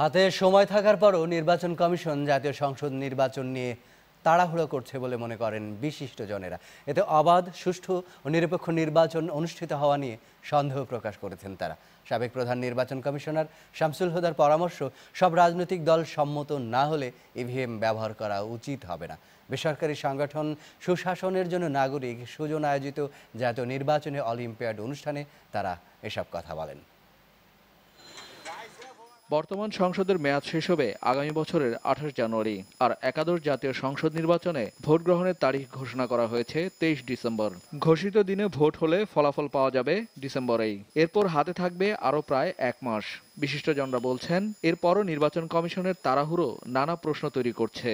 হাতে সময় থাকার পরও নির্বাচন কমিশন জাতীয় সংসদ নির্বাচন নিয়ে তাড়াহুড়ো করছে বলে মনে করেন বিশিষ্টজনেরা এতে অবাধ সুষ্ঠু ও নিরপেক্ষ নির্বাচন অনুষ্ঠিত হওয়া নিয়ে সন্দেহ প্রকাশ করেছেন তারা সাবেক প্রধান নির্বাচন কমিশনার শামসুল হুদার পরামর্শ সব রাজনৈতিক দল সম্মত না হলে ইভিএম ব্যবহার করা উচিত হবে না বেসরকারি সংগঠন সুশাসনের জন্য নাগরিক সুজন আয়োজিত জাতীয় নির্বাচনে অলিম্পিয়াড অনুষ্ঠানে তারা এসব কথা বলেন বর্তমান সংসদের মেয়াদ শেষ হবে আগামী বছরের আঠাশ জানুয়ারি আর একাদশ জাতীয় সংসদ নির্বাচনে ভোট গ্রহণের তারিখ ঘোষণা করা হয়েছে তেইশ ডিসেম্বর ঘোষিত দিনে ভোট হলে ফলাফল পাওয়া যাবে ডিসেম্বরেই এরপর হাতে থাকবে আরও প্রায় এক মাস বিশিষ্টজনরা বলছেন এরপরও নির্বাচন কমিশনের তাড়াহুড়ো নানা প্রশ্ন তৈরি করছে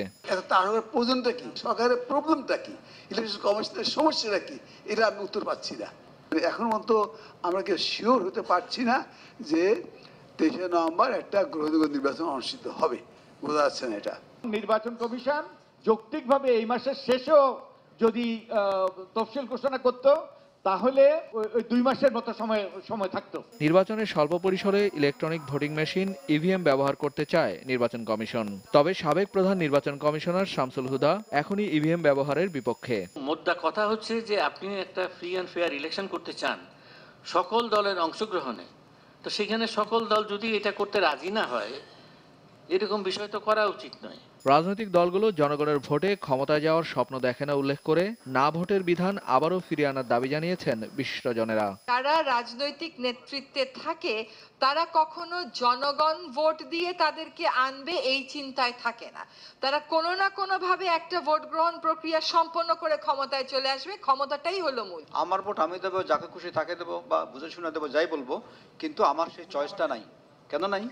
প্রয়োজনটা কি সরকারের প্রবলেমটা কি ইলেকশন কমিশনের সমস্যাটা কি এটা আমি উত্তর পাচ্ছি না এখন মতো আমরা কেউ শিওর হতে পারছি না যে তেইশে নভেম্বর একটা গ্রহণযোগ্য নির্বাচন অনুষ্ঠিত হবে বোঝা যাচ্ছে না এটা নির্বাচন কমিশন যৌক্তিকভাবে এই মাসের শেষেও যদি তফসিল ঘোষণা করত তাহলে ওই দুই মাসের মতো সময় সময় থাকতো নির্বাচনের স্বল্প পরিসরে electronic voting machine EVM e ব্যবহার করতে চায় নির্বাচন কমিশন তবে সাবেক প্রধান নির্বাচন কমিশনার শামসুল হুদা এখনই ইভিএম e ব্যবহারের বিপক্ষে মোদ্দা কথা হচ্ছে যে আপনি একটা ফ্রি অ্যান্ড ফেয়ার ইলেকশন করতে চান সকল দলের অংশগ্রহণে তো সেখানে সকল দল যদি এটা করতে রাজি না হয় এরকম বিষয় তো করা উচিত নয় রাজনৈতিক দলগুলো জনগণের ভোটে ক্ষমতায় যাওয়ার স্বপ্ন দেখে না উল্লেখ করে না ভোটের বিধান আবারও ফিরিয়ে আনার দাবি জানিয়েছেন বিশিষ্টজনেরা তারা রাজনৈতিক নেতৃত্বে থাকে তারা কখনো জনগণ ভোট দিয়ে তাদেরকে আনবে এই চিন্তায় থাকে না তারা কোনো না কোনোভাবে একটা ভোট গ্রহণ প্রক্রিয়া সম্পন্ন করে ক্ষমতায় চলে আসবে ক্ষমতাটাই হলো মূল আমার ভোট আমি দেবো যাকে খুশি তাকে দেবো বা বুঝে শুনে দেবো যাই বলবো কিন্তু আমার সেই চয়েসটা নাই কেন নাই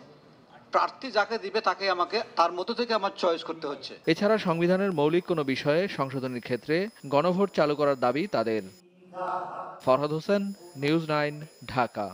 প্রার্থী যাকে দিবে তাকে আমাকে তার মধ্য থেকে আমার চয়েস করতে হচ্ছে এছাড়া সংবিধানের মৌলিক কোনো বিষয়ে সংশোধনের ক্ষেত্রে গণভোট চালু করার দাবি তাদের ফরহাদ হোসেন নিউজ নাইন ঢাকা